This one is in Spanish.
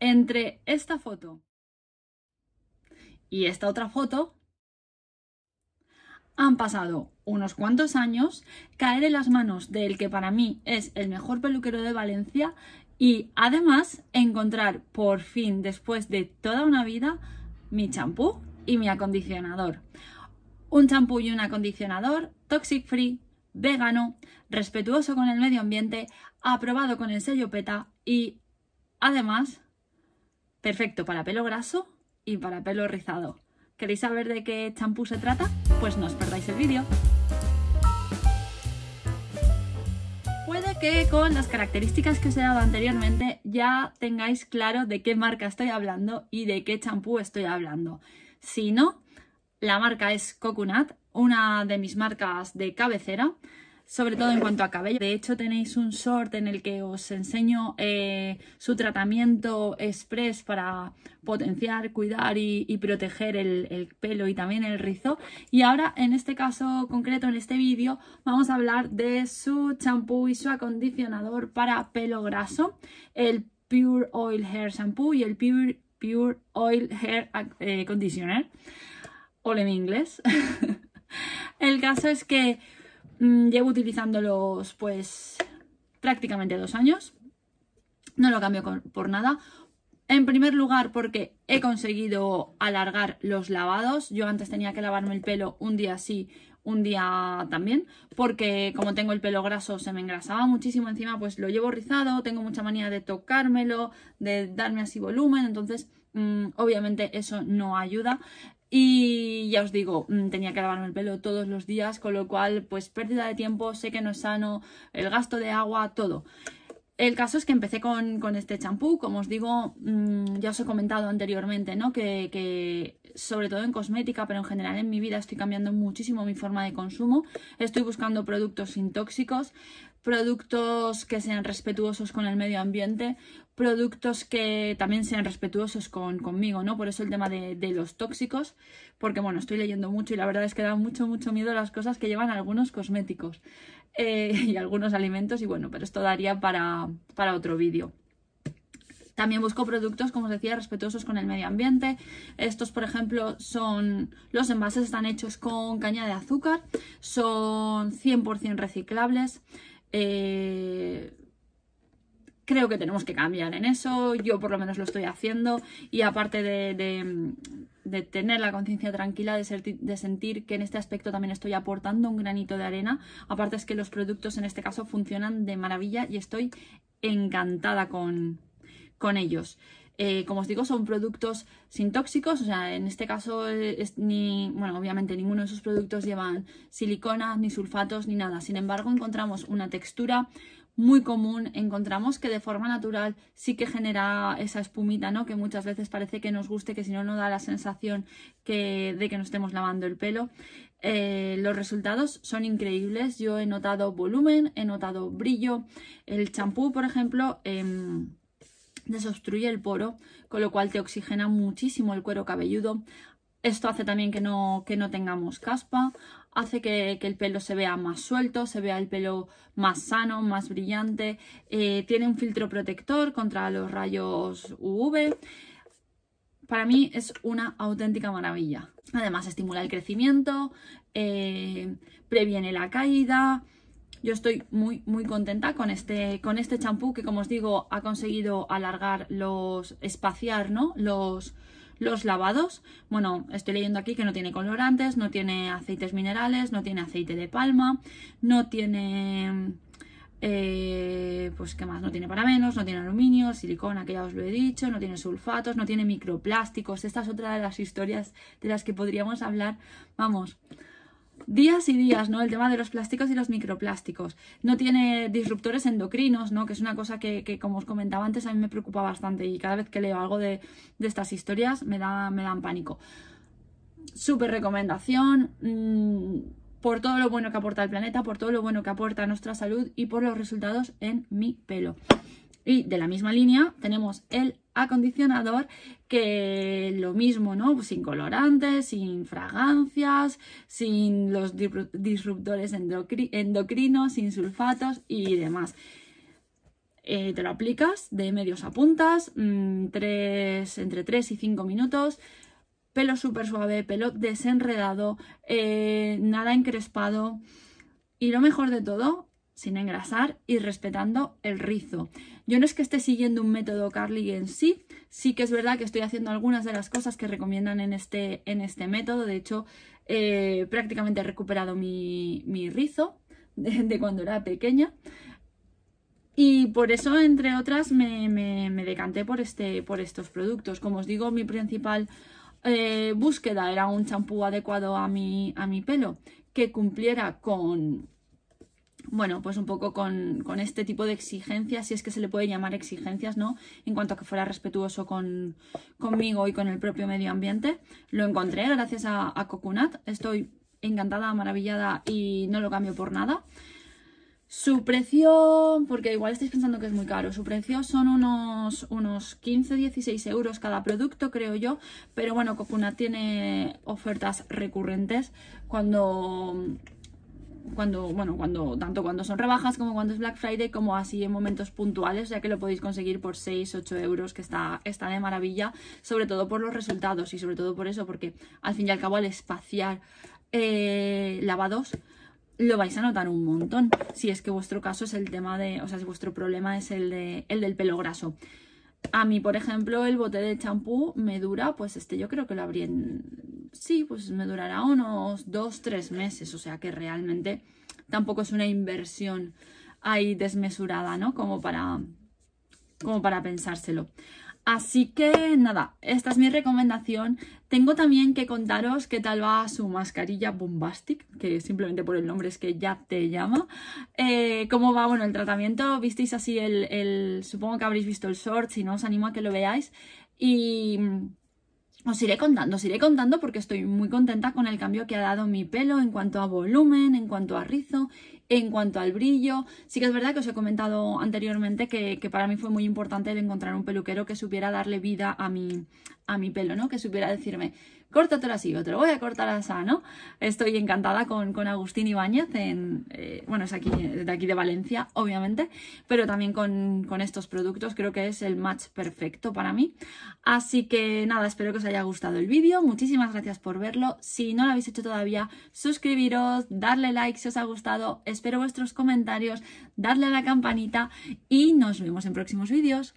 entre esta foto y esta otra foto, han pasado unos cuantos años, caer en las manos del que para mí es el mejor peluquero de Valencia y además encontrar por fin, después de toda una vida, mi champú y mi acondicionador. Un champú y un acondicionador toxic free, vegano, respetuoso con el medio ambiente, aprobado con el sello PETA y además Perfecto para pelo graso y para pelo rizado. ¿Queréis saber de qué champú se trata? Pues no os perdáis el vídeo. Puede que con las características que os he dado anteriormente ya tengáis claro de qué marca estoy hablando y de qué champú estoy hablando. Si no, la marca es Coconut, una de mis marcas de cabecera sobre todo en cuanto a cabello. De hecho, tenéis un short en el que os enseño eh, su tratamiento express para potenciar, cuidar y, proteger el, pelo y también el rizo. Y ahora, en este caso concreto, en este vídeo, vamos a hablar de su champú y su acondicionador para pelo graso, el Pure Oil Hair Shampoo y el Pure, Oil Hair eh, Conditioner. Ole en inglés. el caso es que Mm, llevo utilizándolos pues prácticamente dos años. No lo cambio por nada. En primer lugar porque he conseguido alargar los lavados. Yo antes tenía que lavarme el pelo un día sí, un día también, porque como tengo el pelo graso se me engrasaba muchísimo encima, pues lo llevo rizado, tengo mucha manía de tocármelo, de darme así volumen, entonces mm, obviamente eso no ayuda. Y ya os digo, mm, tenía que lavarme el pelo todos los días, con lo cual, pues pérdida de tiempo, sé que no es sano, el gasto de agua, todo. El caso es que empecé con, este champú, como os digo, mm, ya os he comentado anteriormente, ¿no? Que, que, sobre todo en cosmética, pero en general en mi vida estoy cambiando muchísimo mi forma de consumo. Estoy buscando productos sin tóxicos, productos que sean respetuosos con el medio ambiente, productos que también sean respetuosos conmigo, ¿no? Por eso el tema de, los tóxicos, porque bueno, estoy leyendo mucho y la verdad es que da mucho, mucho miedo las cosas que llevan algunos cosméticos eh, y algunos alimentos y bueno, pero esto daría para, otro vídeo. También busco productos, como os decía, respetuosos con el medio ambiente. Estos, por ejemplo, son. Los envases están hechos con caña de azúcar, son 100% reciclables. Eh, creo que tenemos que cambiar en eso, yo por lo menos lo estoy haciendo y aparte de, tener la conciencia tranquila, de, sentir que en este aspecto también estoy aportando un granito de arena, aparte es que los productos en este caso funcionan de maravilla y estoy encantada con, ellos. Eh, como os digo, son productos sin tóxicos, o sea, en este caso eh, ni, bueno, obviamente ninguno de esos productos llevan silicona, ni sulfatos, ni nada. Sin embargo, encontramos una textura muy común, encontramos que de forma natural sí que genera esa espumita, ¿no? Que muchas veces parece que nos guste, que si no, no da la sensación de que nos estemos lavando el pelo. Eh, los resultados son increíbles. Yo he notado volumen, he notado brillo. El champú, por ejemplo, em, desobstruye el poro, con lo cual te oxigena muchísimo el cuero cabelludo. Esto hace también que no, que no tengamos caspa hace que, el pelo se vea más suelto, se vea el pelo más sano, más brillante. Eh, tiene un filtro protector contra los rayos UV. Para mí es una auténtica maravilla. Además estimula el crecimiento, eh, previene la caída, yo estoy muy, muy contenta con este con este champú que, como os digo, ha conseguido alargar los, espaciar, ¿no? Los, los lavados, bueno, estoy leyendo aquí que no tiene colorantes, no tiene aceites minerales, no tiene aceite de palma, no tiene... Eh, pues qué más, no tiene menos, no tiene aluminio, silicona, que ya os lo he dicho, no tiene sulfatos, no tiene microplásticos. Esta es otra de las historias de las que podríamos hablar, vamos, días y días, ¿no? El tema de los plásticos y los microplásticos. No tiene disruptores endocrinos, ¿no? Que es una cosa que, como os comentaba antes, a mí me preocupa bastante y cada vez que leo algo de, estas historias me, da, me dan pánico. Súper recomendación. Mm, por todo lo bueno que aporta el planeta, por todo lo bueno que aporta a nuestra salud y por los resultados en mi pelo. Y de la misma línea tenemos el acondicionador que lo mismo, ¿no? sin colorantes, sin fragancias, sin los disruptores endocrinos, sin sulfatos y demás. Eh, te lo aplicas de medios a puntas, mm, entre 3 y 5 minutos, pelo súper suave, pelo desenredado, eh, nada encrespado. Y lo mejor de todo sin engrasar y respetando el rizo. Yo no es que esté siguiendo un método Carly en sí, sí que es verdad que estoy haciendo algunas de las cosas que recomiendan en este, en este método, de hecho eh, prácticamente he recuperado mi, rizo de, cuando era pequeña y por eso, entre otras, me, decanté por, este, por estos productos. Como os digo, mi principal eh, búsqueda era un champú adecuado a mi, a mi pelo que cumpliera con bueno, pues un poco con, este tipo de exigencias, si es que se le puede llamar exigencias, ¿no? En cuanto a que fuera respetuoso conmigo y con el propio medio ambiente. Lo encontré gracias a, Cocunat. Estoy encantada, maravillada y no lo cambio por nada. Su precio, porque igual estáis pensando que es muy caro, su precio son unos, unos 15-16 euros cada producto, creo yo, pero bueno, Cocunat tiene ofertas recurrentes cuando cuando, bueno, cuando, tanto cuando son rebajas como cuando es Black Friday, como así en momentos puntuales, ya que lo podéis conseguir por 6, 8 euros, que está, está de maravilla, sobre todo por los resultados y sobre todo por eso, porque al fin y al cabo al espaciar eh, lavados, lo vais a notar un montón, si es que vuestro caso es el tema de, o sea, si vuestro problema es el, del pelo graso. A mí, por ejemplo, el bote de champú me dura, pues este yo creo que lo habría... en sí, pues me durará unos dos, tres meses, o sea que realmente tampoco es una inversión ahí desmesurada, ¿no? Como para, como para pensárselo. Así que nada, esta es mi recomendación. Tengo también que contaros qué tal va su mascarilla Bombastic, que simplemente por el nombre es que ya te llama. Eh, ¿Cómo va bueno, el tratamiento? ¿Visteis así el, el, Supongo que habréis visto el short, si no os animo a que lo veáis. Y os iré contando, os iré contando porque estoy muy contenta con el cambio que ha dado mi pelo en cuanto a volumen, en cuanto a rizo, en cuanto al brillo. Sí que es verdad que os he comentado anteriormente que, para mí fue muy importante el encontrar un peluquero que supiera darle vida a mi, a mi pelo, ¿no? Que supiera decirme, córtatelo así o te voy a cortar a ¿no? Estoy encantada con, con Agustín Ibáñez, en, eh, bueno, es aquí, eh, de aquí de Valencia, obviamente, pero también con, con estos productos creo que es el match perfecto para mí. Así que nada, espero que os haya gustado el vídeo, muchísimas gracias por verlo, si no lo habéis hecho todavía, suscribiros, darle like si os ha gustado, espero vuestros comentarios, darle a la campanita y nos vemos en próximos vídeos.